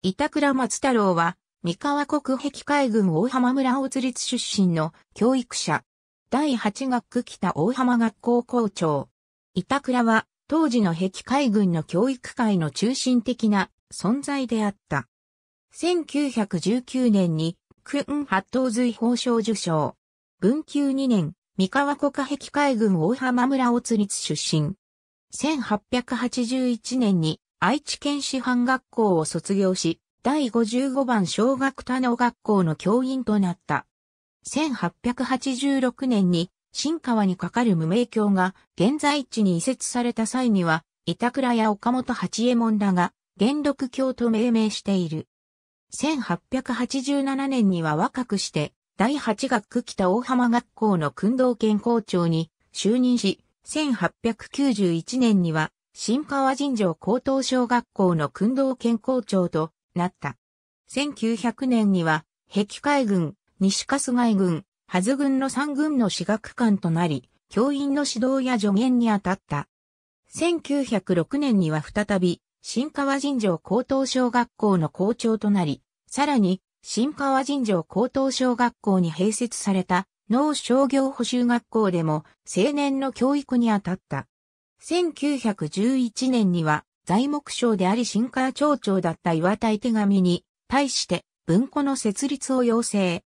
板倉松太郎は、三河国壁海軍大浜村大津立出身の教育者。第8学区北大浜学校校長。板倉は、当時の壁海軍の教育界の中心的な存在であった。1919年に、ク運八頭随法賞受賞。文久2年、三河国壁海軍大浜村大津立出身。1881年に愛知県師範学校を卒業し、第55番小学多能学校の教員となった。1886年に新川に架かる無名橋が現在地に移設された際には、板倉や岡本八右衛門らが元禄橋と命名している。1887年には若くして、第8学区北大浜学校の訓導県校長に就任し、1891年には新川尋常高等小学校の訓導健康長となった。1900年には、壁海軍、西春日井軍、ハ軍の3軍の私学官となり、教員の指導や助言に当たった。1906年には再び、新川尋常高等小学校の校長となり、さらに、新川尋常高等小学校に併設された農商業補修学校でも青年の教育に当たった。1911年には材木省であり新川町長だった岩田手紙に対して文庫の設立を要請。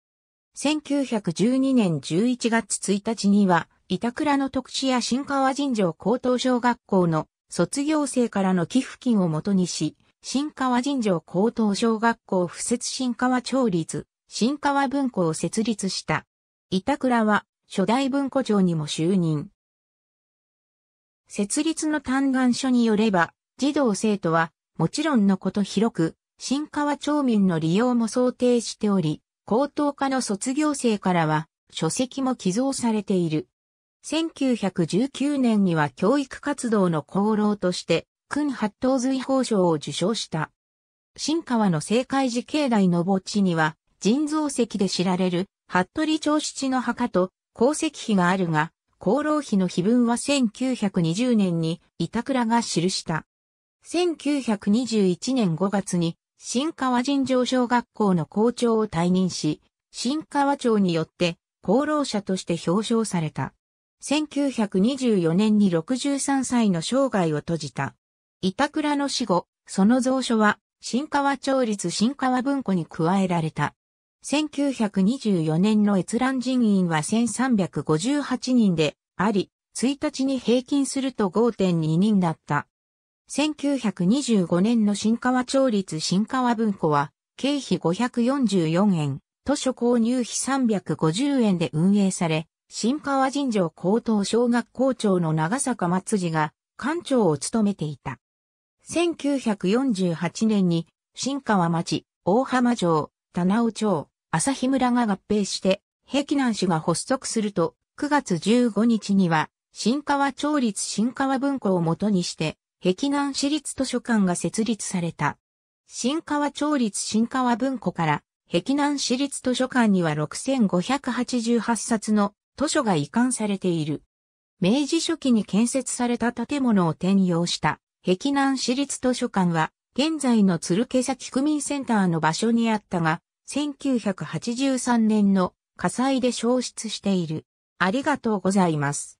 1912年11月1日には板倉の特使や新川尋常高等小学校の卒業生からの寄付金をもとにし、新川尋常高等小学校附設新川町立、新川文庫を設立した。板倉は初代文庫長にも就任。設立の嘆願書によれば、児童生徒は、もちろんのこと広く、新川町民の利用も想定しており、高等科の卒業生からは、書籍も寄贈されている。1919年には教育活動の功労として、君八頭随法賞を受賞した。新川の政界寺境内の墓地には、人造石で知られる、服部長七の墓と、功石碑があるが、功労費の碑文は1920年に板倉が記した。1921年5月に新川尋常小学校の校長を退任し、新川町によって功労者として表彰された。1924年に63歳の生涯を閉じた。板倉の死後、その蔵書は新川町立新川文庫に加えられた。1924年の閲覧人員は1358人であり、1日に平均すると5.2人だった。1925年の新川町立新川文庫は、経費544円、図書購入費350円で運営され、新川尋常高等小学校長の長坂松次が館長を務めていた。1948年に新川町、大浜城、棚尾町、朝日村が合併して、平気南市が発足すると、9月15日には、新川町立新川文庫をもとにして、碧南市立図書館が設立された。新川町立新川文庫から、碧南市立図書館には6588冊の図書が移管されている。明治初期に建設された建物を転用した碧南市立図書館は、現在の鶴毛崎区民センターの場所にあったが、1983年の火災で消失している。ありがとうございます。